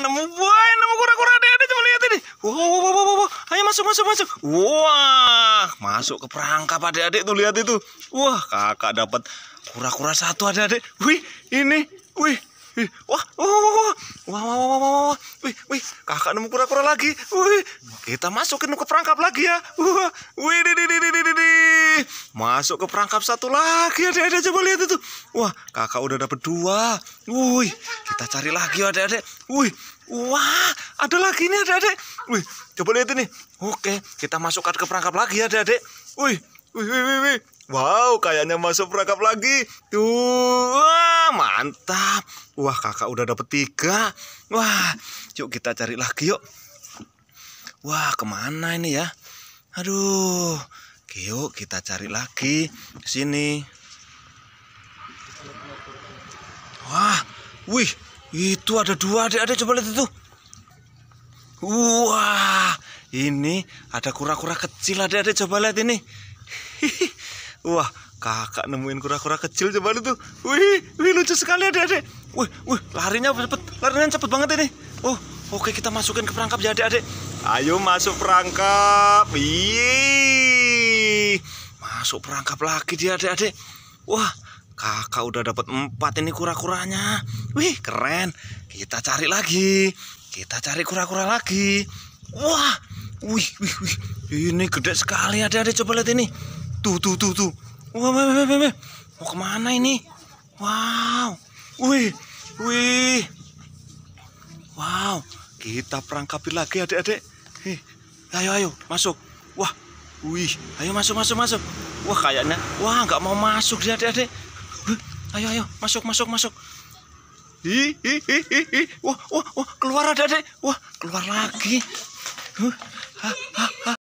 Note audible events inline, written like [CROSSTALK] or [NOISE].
nemu buaya nemu kura-kura ada ada cuma lihat ini wow wow wow wow, wow. ayo masuk masuk masuk wah masuk ke perangkap adik-adik tuh lihat itu wah kakak dapat kura-kura satu adik-adik wih ini wih wah, wah, wah, wah, wah, wah, wah, wah, wah, wih, wih, kakak nemu kura-kura lagi, wih, kita masukin ke perangkap lagi ya, wah, wih, di, di, di, di, di, di. Masuk ke perangkap satu lagi ada ada coba lihat itu. Wah kakak udah dapet dua. wuih kita cari lagi ada ada wuih wah ada lagi nih ada ada wuih coba lihat ini. Oke kita masukkan ke perangkap lagi ada ada wuih wuih wuih wuih Wow, kayaknya masuk perangkap lagi. Tuh, wah, mantap. Wah, kakak udah dapet tiga. Wah, yuk kita cari lagi yuk. Wah, kemana ini ya? Aduh, Oke yuk kita cari lagi ke sini. Wah, wih, itu ada dua adik-adik coba lihat itu. Wah, ini ada kura-kura kecil adik-adik coba lihat ini. Hihi. [LAUGHS] Wah, kakak nemuin kura-kura kecil coba lihat itu. Wih, wih lucu sekali adik-adik. Wih, wih larinya cepet, larinya cepet banget ini. Oh, oke kita masukin ke perangkap ya adik-adik. Ayo masuk perangkap. iyi, Masuk perangkap lagi dia adik-adik. Wah, kakak udah dapat empat ini kura-kuranya. Wih, keren. Kita cari lagi. Kita cari kura-kura lagi. Wah, wih, wih, wih. Ini gede sekali adik-adik. Coba lihat ini. Tuh, tuh, tuh, tuh. Wah, wah, wah, wah, Mau kemana ini? Wow. Wih, wih. Wow. Kita perangkapin lagi adik-adik. Hei, ayo ayo masuk. Wah, wih, ayo masuk masuk masuk. Wah kayaknya, wah nggak mau masuk dia deh deh. Ayo ayo masuk masuk masuk. Hi hi hi hi hi. Wah wah wah keluar ada deh. Wah keluar lagi. Huh, ha, ha, ha.